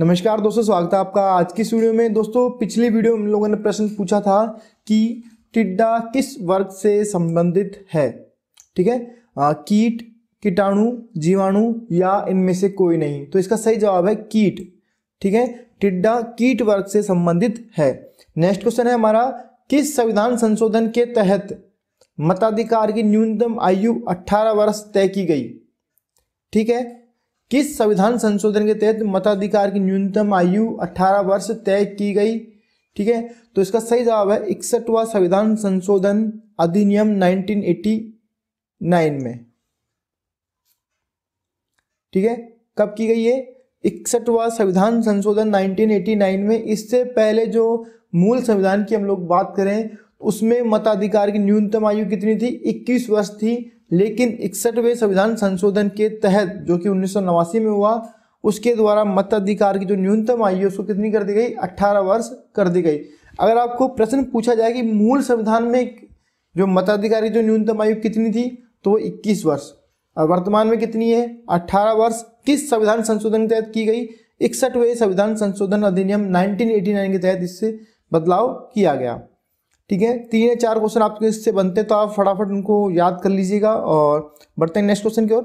नमस्कार दोस्तों स्वागत है आपका आज की इस वीडियो में दोस्तों पिछली वीडियो में हम लोगों ने प्रश्न पूछा था कि टिड्डा किस वर्ग से संबंधित है ठीक है कीट कीटाणु जीवाणु या इनमें से कोई नहीं तो इसका सही जवाब है कीट ठीक है टिड्डा कीट वर्ग से संबंधित है नेक्स्ट क्वेश्चन है हमारा किस संविधान संशोधन के तहत मताधिकार की न्यूनतम आयु 18 वर्ष तय की गई ठीक है किस संविधान संशोधन के तहत मताधिकार की न्यूनतम आयु 18 वर्ष तय की गई ठीक है तो इसका सही जवाब है इकसठवा संविधान संशोधन अधिनियम 1989 में ठीक है कब की गई ये इकसठवा संविधान संशोधन 1989 में इससे पहले जो मूल संविधान की हम लोग बात करें उसमें मताधिकार की न्यूनतम आयु कितनी थी 21 वर्ष थी लेकिन इकसठवें संविधान संशोधन के तहत जो कि उन्नीस में हुआ उसके द्वारा मताधिकार की जो न्यूनतम आयु है उसको कितनी कर दी गई 18 वर्ष कर दी गई अगर आपको प्रश्न पूछा जाए कि मूल संविधान में जो मताधिकार की जो न्यूनतम आयु कितनी थी तो वो इक्कीस वर्ष और वर्तमान में कितनी है 18 वर्ष किस संविधान संशोधन के तहत की गई इकसठवें संविधान संशोधन अधिनियम 1989 के तहत इससे बदलाव किया गया ठीक है तीन या चार क्वेश्चन आपके इससे बनते तो आप फटाफट उनको याद कर लीजिएगा और बढ़ते हैं नेक्स्ट क्वेश्चन की ओर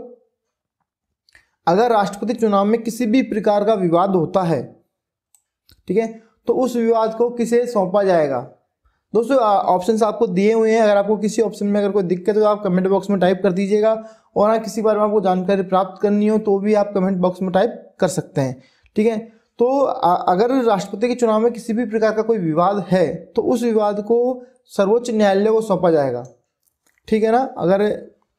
अगर राष्ट्रपति चुनाव में किसी भी प्रकार का विवाद होता है ठीक है तो उस विवाद को किसे सौंपा जाएगा दोस्तों ऑप्शन आपको दिए हुए हैं अगर आपको किसी ऑप्शन में अगर कोई दिक्कत हो तो आप कमेंट बॉक्स में टाइप कर दीजिएगा और किसी बारे में आपको जानकारी प्राप्त करनी हो तो भी आप कमेंट बॉक्स में टाइप कर सकते हैं ठीक है तो अगर राष्ट्रपति के चुनाव में किसी भी प्रकार का कोई विवाद है तो उस विवाद को सर्वोच्च न्यायालय को सौंपा जाएगा ठीक है ना अगर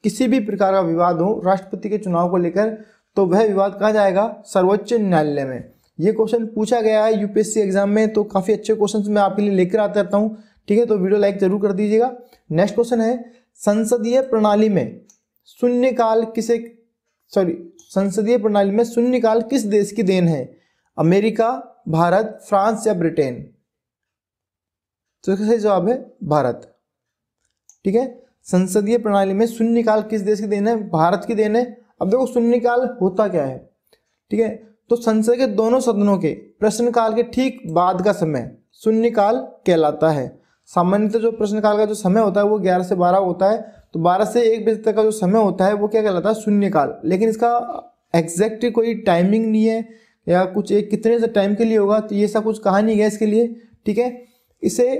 किसी भी प्रकार का विवाद हो राष्ट्रपति के चुनाव को लेकर तो वह विवाद कहाँ जाएगा सर्वोच्च न्यायालय में ये क्वेश्चन पूछा गया है यूपीएससी एग्जाम में तो काफ़ी अच्छे क्वेश्चन मैं आपके लिए लेकर आता रहता हूँ ठीक है तो वीडियो लाइक जरूर कर दीजिएगा नेक्स्ट क्वेश्चन है संसदीय प्रणाली में शून्यकाल किसे सॉरी संसदीय प्रणाली में शून्यकाल किस देश की देन है अमेरिका भारत फ्रांस या ब्रिटेन तो इसका सही जवाब है भारत ठीक है संसदीय प्रणाली में शून्यकाल किस देश की देन है भारत की देन है अब देखो शून्यकाल होता क्या है ठीक है तो संसद के दोनों सदनों के प्रश्नकाल के ठीक बाद का समय शून्यकाल कहलाता है सामान्यतः जो प्रश्नकाल का जो समय होता है वो ग्यारह से बारह होता है तो बारह से एक बजे तक का जो समय होता है वो क्या कहलाता है शून्यकाल लेकिन इसका एग्जैक्ट कोई टाइमिंग नहीं है या कुछ एक कितने टाइम के लिए होगा तो ये सब कुछ कहा नहीं गया इसके लिए ठीक है इसे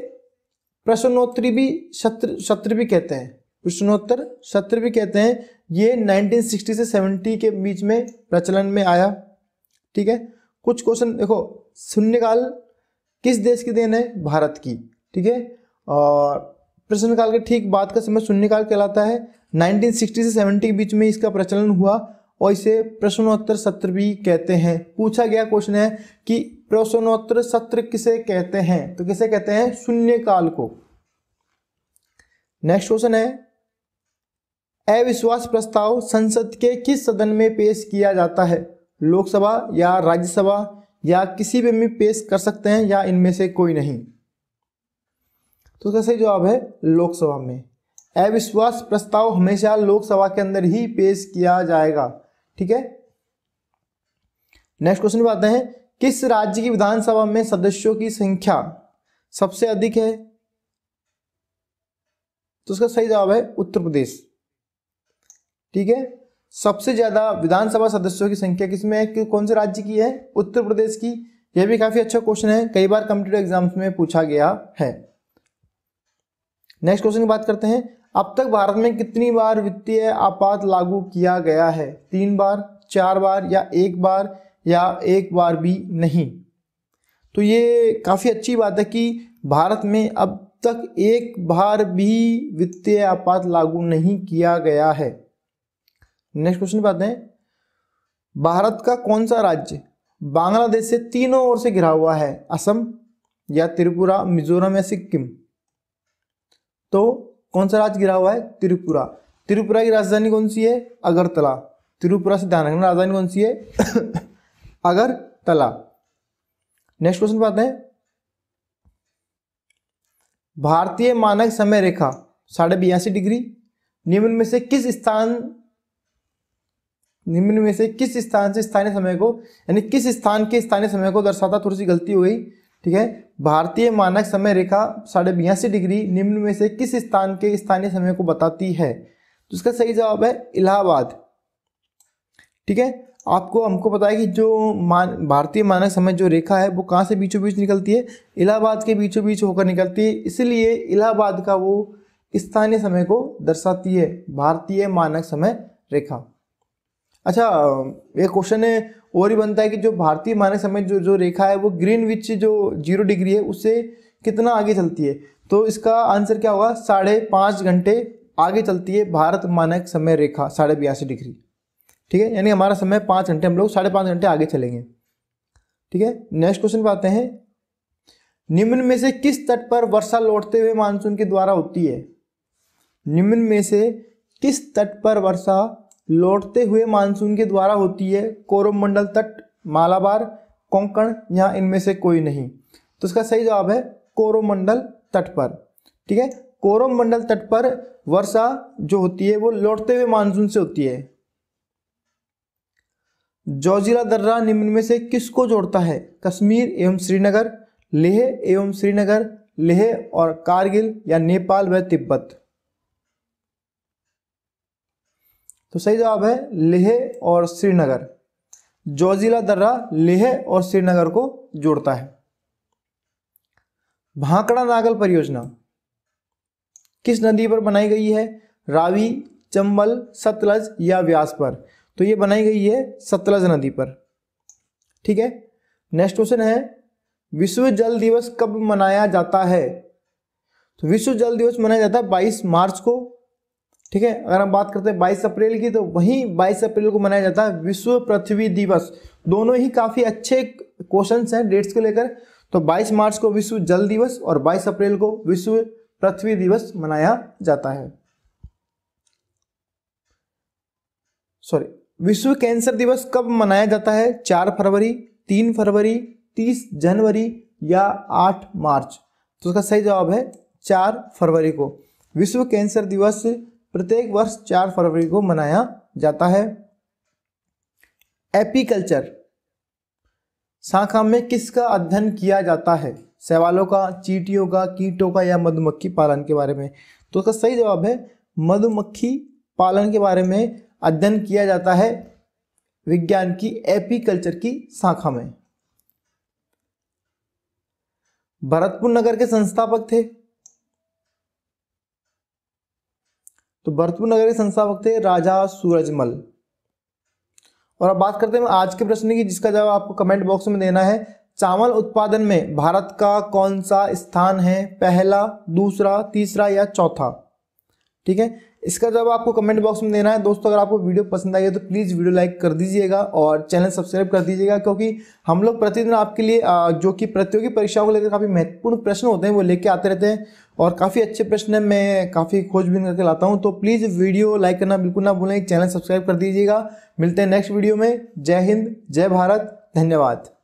प्रश्नोत्तरी भी सत्र सत्र भी कहते हैं प्रश्नोत्तर सत्र भी कहते हैं ये 1960 से 70 के बीच में प्रचलन में आया ठीक है कुछ क्वेश्चन देखो शून्यकाल किस देश की देन है भारत की ठीक है और प्रश्नकाल के ठीक बात का समय शून्यकाल कहलाता है 1960 से 70 के बीच में इसका प्रचलन हुआ और इसे प्रश्नोत्तर सत्र भी कहते हैं पूछा गया क्वेश्चन है कि प्रश्नोत्तर सत्र किसे कहते हैं तो किसे कहते हैं शून्य काल को नेक्स्ट क्वेश्चन है अविश्वास प्रस्ताव संसद के किस सदन में पेश किया जाता है लोकसभा या राज्यसभा या किसी भी में पेश कर सकते हैं या इनमें से कोई नहीं तो उसका सही जवाब है लोकसभा में अविश्वास प्रस्ताव हमेशा लोकसभा के अंदर ही पेश किया जाएगा ठीक है नेक्स्ट क्वेश्चन बताते आते हैं किस राज्य की विधानसभा में सदस्यों की संख्या सबसे अधिक है तो उसका सही जवाब है उत्तर प्रदेश ठीक है सबसे ज्यादा विधानसभा सदस्यों की संख्या किसमें है कि कौन से राज्य की है उत्तर प्रदेश की यह भी काफी अच्छा क्वेश्चन है कई बार कंप्यूटर एग्जाम्स में पूछा गया है नेक्स्ट क्वेश्चन की बात करते हैं अब तक भारत में कितनी बार वित्तीय आपात लागू किया गया है तीन बार चार बार या एक बार या एक बार भी नहीं तो ये काफ़ी अच्छी बात है कि भारत में अब तक एक बार भी वित्तीय आपात लागू नहीं किया गया है नेक्स्ट क्वेश्चन बात है हैं भारत का कौन सा राज्य बांग्लादेश से तीनों ओर से घिरा हुआ है असम या त्रिपुरा मिजोरम या सिक्किम तो कौन सा राज्य गिरा हुआ है त्रिपुरा त्रिपुरा की राजधानी कौन सी है अगरतला त्रिपुरा से ध्यान रखना राजधानी कौन सी है अगरतला नेक्स्ट क्वेश्चन पाते हैं भारतीय मानक समय रेखा साढ़े बयासी डिग्री निम्न में से किस स्थान निम्न में से किस स्थान से स्थानीय समय को यानी किस स्थान के स्थानीय समय को दर्शाता थोड़ी सी गलती हो गई ठीक है भारतीय मानक समय रेखा साढ़े बयासी डिग्री निम्न में से किस स्थान के स्थानीय समय को बताती है तो इसका सही जवाब है इलाहाबाद ठीक है आपको हमको पता है कि जो मान भारतीय मानक समय जो रेखा है वो कहाँ से बीचों बीच निकलती है इलाहाबाद के बीचों बीच होकर निकलती है इसलिए इलाहाबाद का वो स्थानीय समय को दर्शाती है भारतीय मानक समय रेखा अच्छा एक क्वेश्चन है और ही बनता है कि जो भारतीय मानक समय जो जो रेखा है वो ग्रीन विच जो जीरो डिग्री है उससे कितना आगे चलती है तो इसका आंसर क्या होगा साढ़े पाँच घंटे आगे चलती है भारत मानक समय रेखा साढ़े बयासी डिग्री ठीक है यानी हमारा समय पाँच घंटे हम लोग साढ़े पाँच घंटे आगे चलेंगे ठीक है नेक्स्ट क्वेश्चन पे आते हैं निम्न में से किस तट पर वर्षा लौटते हुए मानसून के द्वारा होती है निम्न में से किस तट पर वर्षा लौटते हुए मानसून के द्वारा होती है कोरोमंडल तट मालाबार कोंकण यहाँ इनमें से कोई नहीं तो इसका सही जवाब है कोरोमंडल तट पर ठीक है कोरोमंडल तट पर वर्षा जो होती है वो लौटते हुए मानसून से होती है जोजिला दर्रा निम्न में से किसको जोड़ता है कश्मीर एवं श्रीनगर लेह एवं श्रीनगर लेह और कारगिल या नेपाल व तिब्बत तो सही जवाब है लेह और श्रीनगर जोजिला दर्रा लेह और श्रीनगर को जोड़ता है भाकड़ा नागल परियोजना किस नदी पर बनाई गई है रावी चंबल सतलज या व्यास पर तो ये बनाई गई है सतलज नदी पर ठीक है नेक्स्ट क्वेश्चन है विश्व जल दिवस कब मनाया जाता है तो विश्व जल दिवस मनाया जाता है 22 मार्च को ठीक है अगर हम बात करते हैं 22 अप्रैल की तो वहीं 22 अप्रैल को मनाया जाता है विश्व पृथ्वी दिवस दोनों ही काफ़ी अच्छे क्वेश्चन हैं डेट्स को लेकर तो 22 मार्च को विश्व जल दिवस और 22 अप्रैल को विश्व पृथ्वी दिवस मनाया जाता है सॉरी विश्व कैंसर दिवस कब मनाया जाता है चार फरवरी तीन फरवरी तीस जनवरी या आठ मार्च तो उसका सही जवाब है चार फरवरी को विश्व कैंसर दिवस प्रत्येक वर्ष चार फरवरी को मनाया जाता है एपीकल्चर शाखा में किसका अध्ययन किया जाता है सवालों का चीटियों का कीटों का या मधुमक्खी पालन के बारे में तो उसका सही जवाब है मधुमक्खी पालन के बारे में अध्ययन किया जाता है विज्ञान की एपीकल्चर की शाखा में भरतपुर नगर के संस्थापक थे तो भरतपुर नगर के संस्थापक थे राजा सूरजमल और अब बात करते हैं आज के प्रश्न की जिसका जवाब आपको कमेंट बॉक्स में देना है चावल उत्पादन में भारत का कौन सा स्थान है पहला दूसरा तीसरा या चौथा ठीक है इसका जवाब आपको कमेंट बॉक्स में देना है दोस्तों अगर आपको वीडियो पसंद आई है तो प्लीज़ वीडियो लाइक कर दीजिएगा और चैनल सब्सक्राइब कर दीजिएगा क्योंकि हम लोग प्रतिदिन आपके लिए जो कि प्रतियोगी परीक्षाओं को लेकर काफ़ी महत्वपूर्ण प्रश्न होते हैं वो लेके आते रहते हैं और काफ़ी अच्छे प्रश्न मैं काफ़ी खोजबीन करके लाता हूँ तो प्लीज़ वीडियो लाइक करना बिल्कुल ना भूलें चैनल सब्सक्राइब कर दीजिएगा मिलते हैं नेक्स्ट वीडियो में जय हिंद जय भारत धन्यवाद